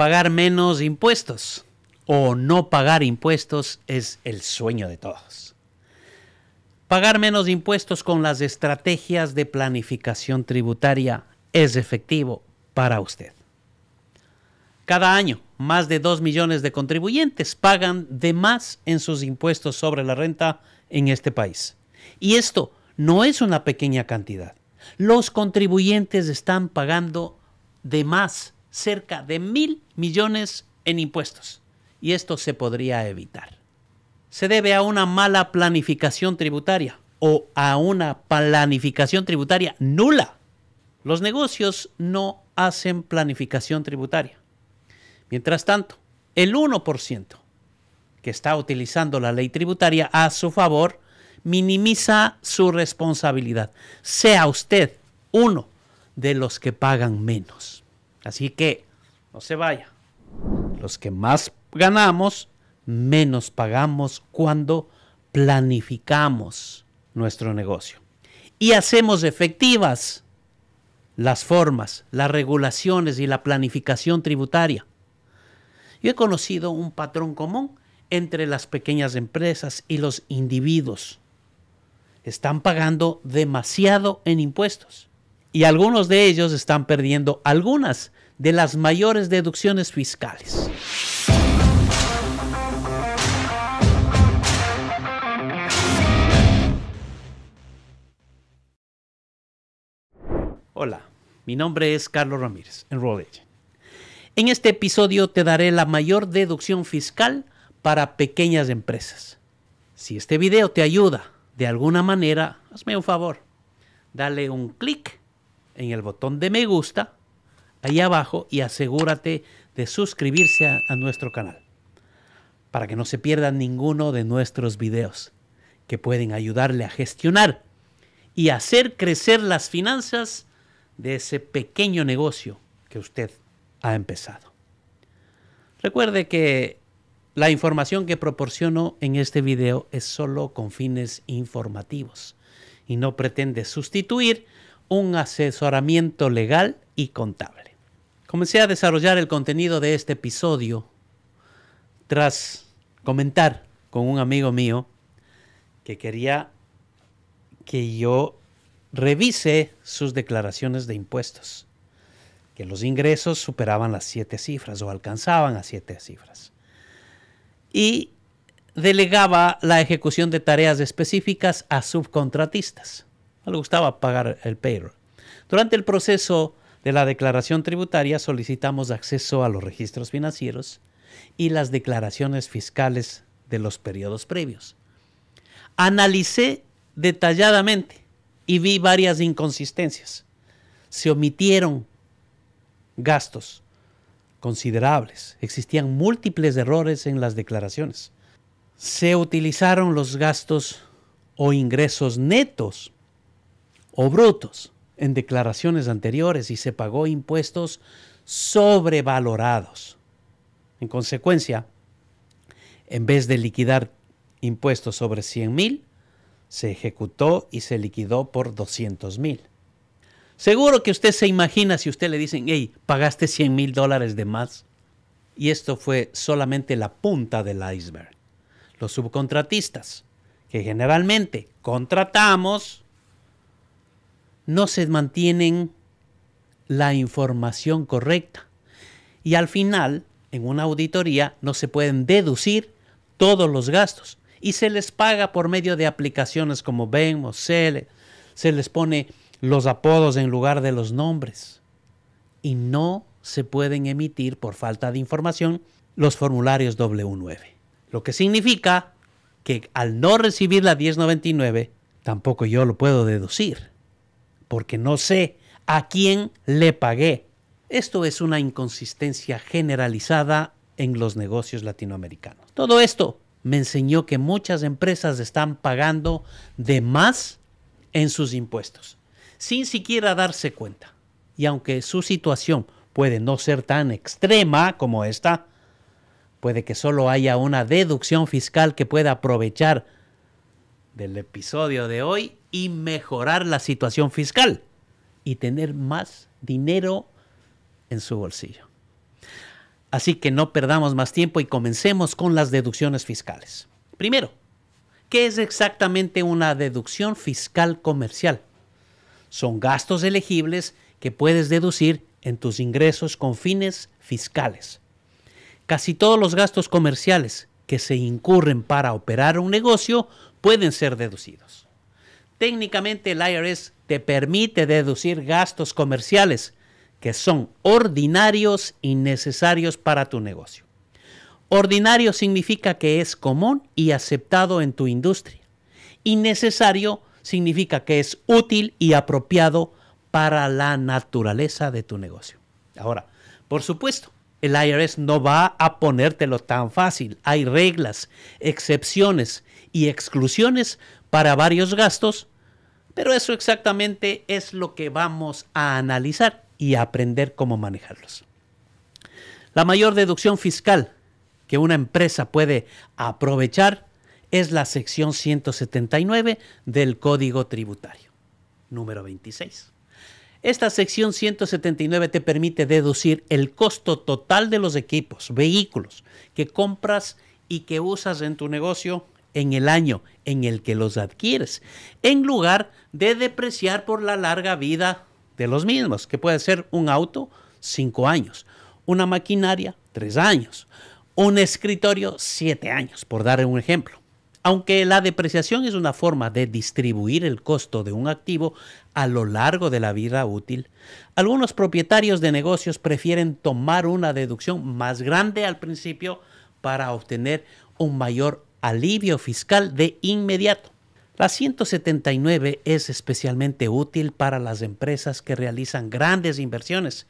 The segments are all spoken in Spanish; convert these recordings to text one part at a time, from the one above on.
Pagar menos impuestos o no pagar impuestos es el sueño de todos. Pagar menos impuestos con las estrategias de planificación tributaria es efectivo para usted. Cada año, más de 2 millones de contribuyentes pagan de más en sus impuestos sobre la renta en este país. Y esto no es una pequeña cantidad. Los contribuyentes están pagando de más cerca de mil millones en impuestos. Y esto se podría evitar. Se debe a una mala planificación tributaria o a una planificación tributaria nula. Los negocios no hacen planificación tributaria. Mientras tanto, el 1% que está utilizando la ley tributaria a su favor minimiza su responsabilidad. Sea usted uno de los que pagan menos. Así que no se vaya. Los que más ganamos, menos pagamos cuando planificamos nuestro negocio. Y hacemos efectivas las formas, las regulaciones y la planificación tributaria. Yo he conocido un patrón común entre las pequeñas empresas y los individuos. Están pagando demasiado en impuestos y algunos de ellos están perdiendo algunas de las mayores deducciones fiscales. Hola, mi nombre es Carlos Ramírez, en Rolex. En este episodio te daré la mayor deducción fiscal para pequeñas empresas. Si este video te ayuda de alguna manera, hazme un favor. Dale un clic en el botón de me gusta, ahí abajo, y asegúrate de suscribirse a, nuestro canal para que no se pierda ninguno de nuestros videos que pueden ayudarle a gestionar y hacer crecer las finanzas de ese pequeño negocio que usted ha empezado. Recuerde que la información que proporciono en este video es solo con fines informativos y no pretende sustituir un asesoramiento legal y contable. Comencé a desarrollar el contenido de este episodio tras comentar con un amigo mío que quería que yo revise sus declaraciones de impuestos, que los ingresos superaban las siete cifras o alcanzaban a siete cifras. Y delegaba la ejecución de tareas específicas a subcontratistas. No le gustaba pagar el payroll. Durante el proceso de la declaración tributaria solicitamos acceso a los registros financieros y las declaraciones fiscales de los periodos previos. Analicé detalladamente y vi varias inconsistencias. Se omitieron gastos considerables. Existían múltiples errores en las declaraciones. Se utilizaron los gastos o ingresos netos o brutos en declaraciones anteriores y se pagó impuestos sobrevalorados. En consecuencia, en vez de liquidar impuestos sobre 100 mil, se ejecutó y se liquidó por 200 mil. Seguro que usted se imagina si usted le dicen, hey, pagaste 100 mil dólares de más. Y esto fue solamente la punta del iceberg. Los subcontratistas, que generalmente contratamos no se mantienen la información correcta. Y al final, en una auditoría, no se pueden deducir todos los gastos. Y se les paga por medio de aplicaciones como Venmo, Cele. Se les pone los apodos en lugar de los nombres. Y no se pueden emitir por falta de información los formularios W9. Lo que significa que al no recibir la 1099, tampoco yo lo puedo deducir porque no sé a quién le pagué. Esto es una inconsistencia generalizada en los negocios latinoamericanos. Todo esto me enseñó que muchas empresas están pagando de más en sus impuestos, sin siquiera darse cuenta. Y aunque su situación puede no ser tan extrema como esta, puede que solo haya una deducción fiscal que pueda aprovechar del episodio de hoy y mejorar la situación fiscal y tener más dinero en su bolsillo. Así que no perdamos más tiempo y comencemos con las deducciones fiscales. Primero, ¿qué es exactamente una deducción fiscal comercial? Son gastos elegibles que puedes deducir en tus ingresos con fines fiscales. Casi todos los gastos comerciales que se incurren para operar un negocio pueden ser deducidos técnicamente el IRS te permite deducir gastos comerciales que son ordinarios y necesarios para tu negocio. Ordinario significa que es común y aceptado en tu industria. Y necesario significa que es útil y apropiado para la naturaleza de tu negocio. Ahora, por supuesto, el IRS no va a ponértelo tan fácil. Hay reglas, excepciones y exclusiones para varios gastos pero eso exactamente es lo que vamos a analizar y aprender cómo manejarlos. La mayor deducción fiscal que una empresa puede aprovechar es la sección 179 del Código Tributario, número 26. Esta sección 179 te permite deducir el costo total de los equipos, vehículos que compras y que usas en tu negocio en el año en el que los adquieres, en lugar de depreciar por la larga vida de los mismos, que puede ser un auto, cinco años, una maquinaria, tres años, un escritorio, siete años, por dar un ejemplo. Aunque la depreciación es una forma de distribuir el costo de un activo a lo largo de la vida útil, algunos propietarios de negocios prefieren tomar una deducción más grande al principio para obtener un mayor alivio fiscal de inmediato. La 179 es especialmente útil para las empresas que realizan grandes inversiones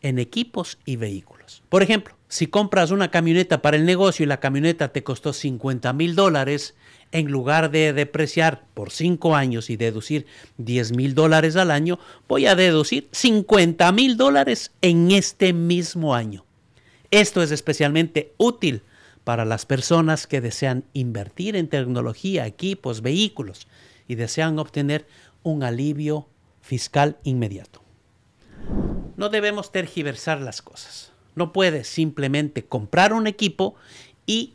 en equipos y vehículos. Por ejemplo, si compras una camioneta para el negocio y la camioneta te costó 50 mil dólares, en lugar de depreciar por 5 años y deducir 10 mil dólares al año, voy a deducir 50 mil dólares en este mismo año. Esto es especialmente útil para las personas que desean invertir en tecnología, equipos, vehículos y desean obtener un alivio fiscal inmediato. No debemos tergiversar las cosas. No puedes simplemente comprar un equipo y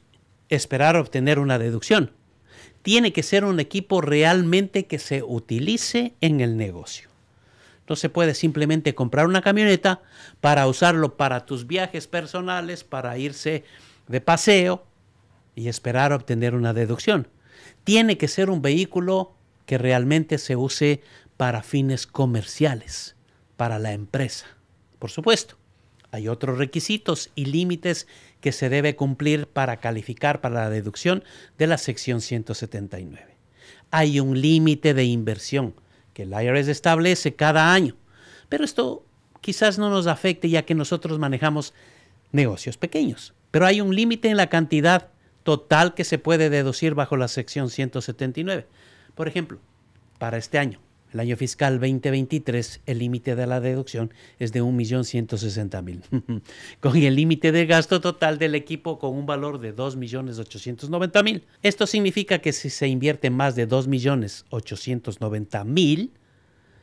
esperar obtener una deducción. Tiene que ser un equipo realmente que se utilice en el negocio. No se puede simplemente comprar una camioneta para usarlo para tus viajes personales, para irse de paseo y esperar obtener una deducción. Tiene que ser un vehículo que realmente se use para fines comerciales, para la empresa. Por supuesto, hay otros requisitos y límites que se debe cumplir para calificar para la deducción de la sección 179. Hay un límite de inversión que el IRS establece cada año, pero esto quizás no nos afecte ya que nosotros manejamos negocios pequeños pero hay un límite en la cantidad total que se puede deducir bajo la sección 179. Por ejemplo, para este año, el año fiscal 2023, el límite de la deducción es de 1.160.000, con el límite de gasto total del equipo con un valor de 2.890.000. Esto significa que si se invierte más de 2.890.000,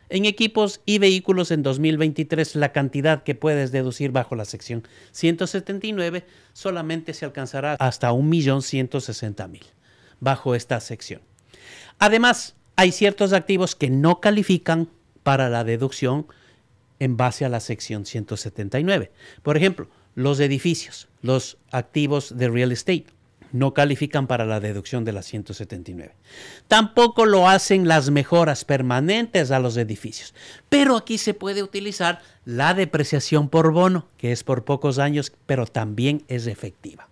en equipos y vehículos en 2023 la cantidad que puedes deducir bajo la sección 179 solamente se alcanzará hasta 1.160.000 bajo esta sección. Además, hay ciertos activos que no califican para la deducción en base a la sección 179. Por ejemplo, los edificios, los activos de real estate, no califican para la deducción de la 179. Tampoco lo hacen las mejoras permanentes a los edificios, pero aquí se puede utilizar la depreciación por bono, que es por pocos años, pero también es efectiva.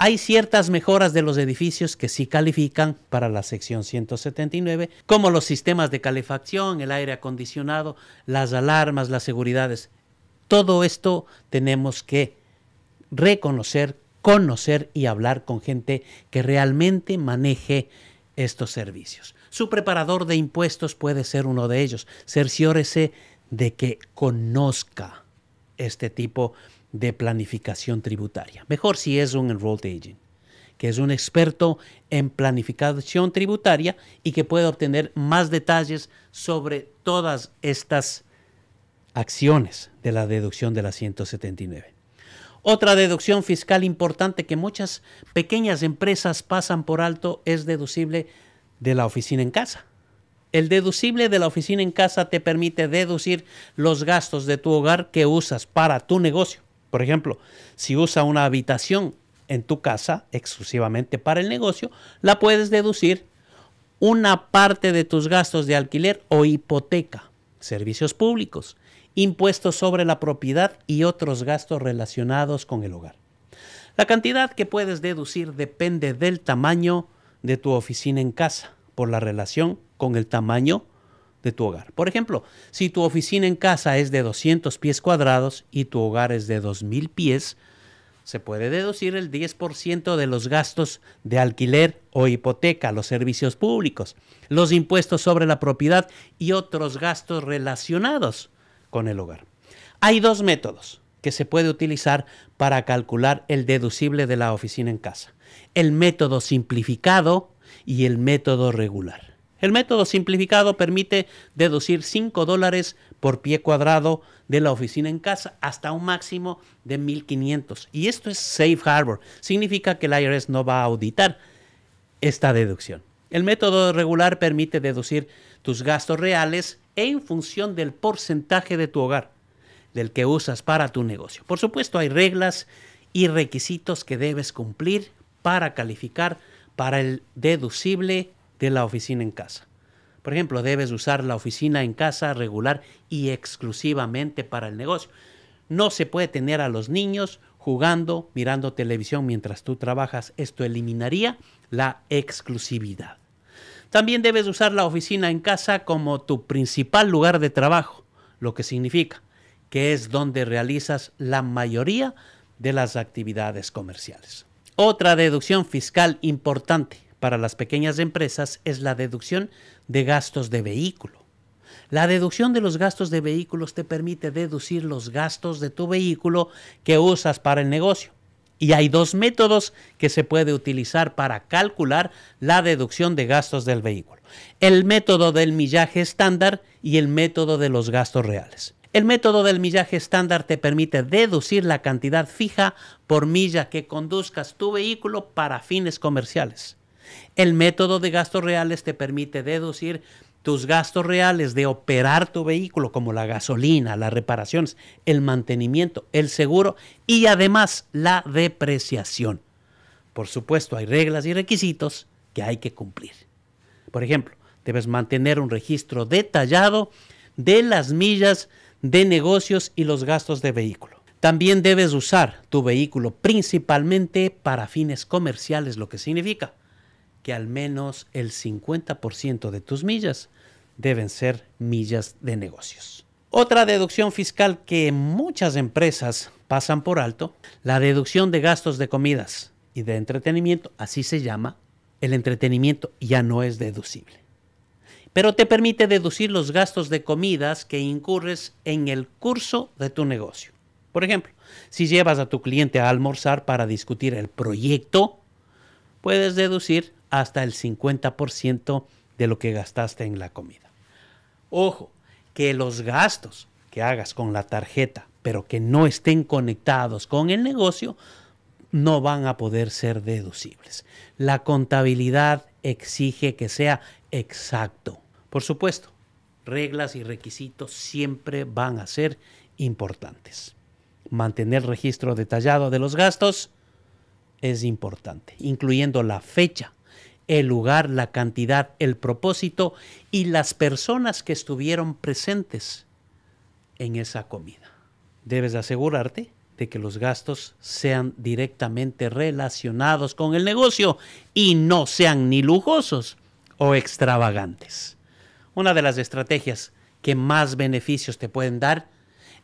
Hay ciertas mejoras de los edificios que sí califican para la sección 179, como los sistemas de calefacción, el aire acondicionado, las alarmas, las seguridades. Todo esto tenemos que reconocer conocer y hablar con gente que realmente maneje estos servicios. Su preparador de impuestos puede ser uno de ellos. Cerciórese de que conozca este tipo de planificación tributaria. Mejor si es un enrolled agent, que es un experto en planificación tributaria y que puede obtener más detalles sobre todas estas acciones de la deducción de la 179. Otra deducción fiscal importante que muchas pequeñas empresas pasan por alto es deducible de la oficina en casa. El deducible de la oficina en casa te permite deducir los gastos de tu hogar que usas para tu negocio. Por ejemplo, si usa una habitación en tu casa exclusivamente para el negocio, la puedes deducir una parte de tus gastos de alquiler o hipoteca, servicios públicos, impuestos sobre la propiedad y otros gastos relacionados con el hogar. La cantidad que puedes deducir depende del tamaño de tu oficina en casa, por la relación con el tamaño de tu hogar. Por ejemplo, si tu oficina en casa es de 200 pies cuadrados y tu hogar es de 2000 pies, se puede deducir el 10% de los gastos de alquiler o hipoteca, los servicios públicos, los impuestos sobre la propiedad y otros gastos relacionados con el hogar. Hay dos métodos que se puede utilizar para calcular el deducible de la oficina en casa. El método simplificado y el método regular. El método simplificado permite deducir 5 dólares por pie cuadrado de la oficina en casa hasta un máximo de 1.500. Y esto es safe harbor. Significa que el IRS no va a auditar esta deducción. El método regular permite deducir tus gastos reales en función del porcentaje de tu hogar del que usas para tu negocio. Por supuesto, hay reglas y requisitos que debes cumplir para calificar para el deducible de la oficina en casa. Por ejemplo, debes usar la oficina en casa regular y exclusivamente para el negocio. No se puede tener a los niños jugando, mirando televisión mientras tú trabajas. Esto eliminaría la exclusividad. También debes usar la oficina en casa como tu principal lugar de trabajo, lo que significa que es donde realizas la mayoría de las actividades comerciales. Otra deducción fiscal importante para las pequeñas empresas es la deducción de gastos de vehículo. La deducción de los gastos de vehículos te permite deducir los gastos de tu vehículo que usas para el negocio. Y hay dos métodos que se puede utilizar para calcular la deducción de gastos del vehículo. El método del millaje estándar y el método de los gastos reales. El método del millaje estándar te permite deducir la cantidad fija por milla que conduzcas tu vehículo para fines comerciales. El método de gastos reales te permite deducir tus gastos reales de operar tu vehículo, como la gasolina, las reparaciones, el mantenimiento, el seguro y además la depreciación. Por supuesto, hay reglas y requisitos que hay que cumplir. Por ejemplo, debes mantener un registro detallado de las millas de negocios y los gastos de vehículo. También debes usar tu vehículo principalmente para fines comerciales, lo que significa al menos el 50% de tus millas deben ser millas de negocios. Otra deducción fiscal que muchas empresas pasan por alto, la deducción de gastos de comidas y de entretenimiento, así se llama, el entretenimiento ya no es deducible. Pero te permite deducir los gastos de comidas que incurres en el curso de tu negocio. Por ejemplo, si llevas a tu cliente a almorzar para discutir el proyecto, puedes deducir hasta el 50% de lo que gastaste en la comida. Ojo, que los gastos que hagas con la tarjeta, pero que no estén conectados con el negocio, no van a poder ser deducibles. La contabilidad exige que sea exacto. Por supuesto, reglas y requisitos siempre van a ser importantes. Mantener registro detallado de los gastos es importante, incluyendo la fecha el lugar, la cantidad, el propósito y las personas que estuvieron presentes en esa comida. Debes asegurarte de que los gastos sean directamente relacionados con el negocio y no sean ni lujosos o extravagantes. Una de las estrategias que más beneficios te pueden dar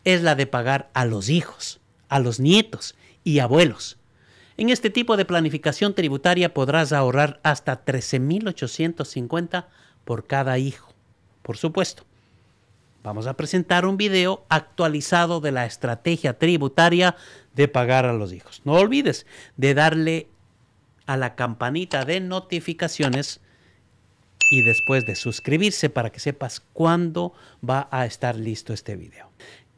es la de pagar a los hijos, a los nietos y abuelos en este tipo de planificación tributaria podrás ahorrar hasta 13.850 por cada hijo. Por supuesto, vamos a presentar un video actualizado de la estrategia tributaria de pagar a los hijos. No olvides de darle a la campanita de notificaciones y después de suscribirse para que sepas cuándo va a estar listo este video.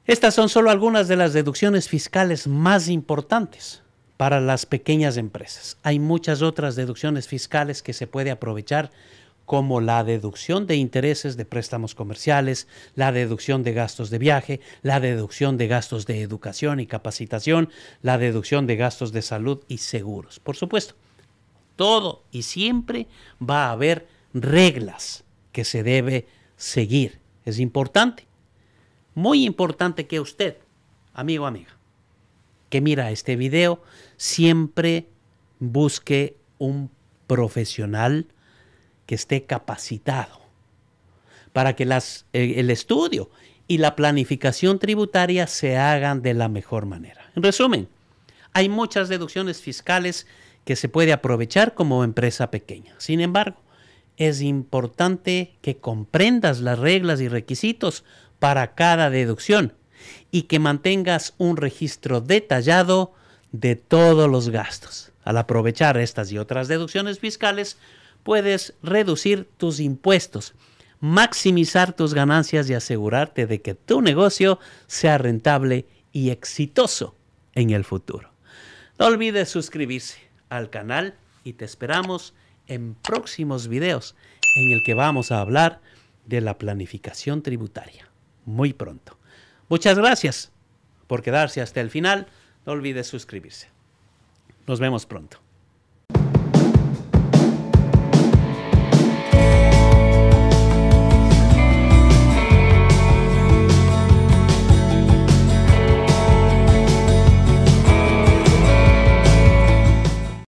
Estas son solo algunas de las deducciones fiscales más importantes para las pequeñas empresas. Hay muchas otras deducciones fiscales que se puede aprovechar como la deducción de intereses de préstamos comerciales, la deducción de gastos de viaje, la deducción de gastos de educación y capacitación, la deducción de gastos de salud y seguros. Por supuesto, todo y siempre va a haber reglas que se debe seguir. Es importante, muy importante que usted, amigo, amiga, que mira este video, siempre busque un profesional que esté capacitado para que las, eh, el estudio y la planificación tributaria se hagan de la mejor manera. En resumen, hay muchas deducciones fiscales que se puede aprovechar como empresa pequeña. Sin embargo, es importante que comprendas las reglas y requisitos para cada deducción y que mantengas un registro detallado de todos los gastos. Al aprovechar estas y otras deducciones fiscales, puedes reducir tus impuestos, maximizar tus ganancias y asegurarte de que tu negocio sea rentable y exitoso en el futuro. No olvides suscribirse al canal y te esperamos en próximos videos en el que vamos a hablar de la planificación tributaria muy pronto. Muchas gracias por quedarse hasta el final. No olvides suscribirse. Nos vemos pronto.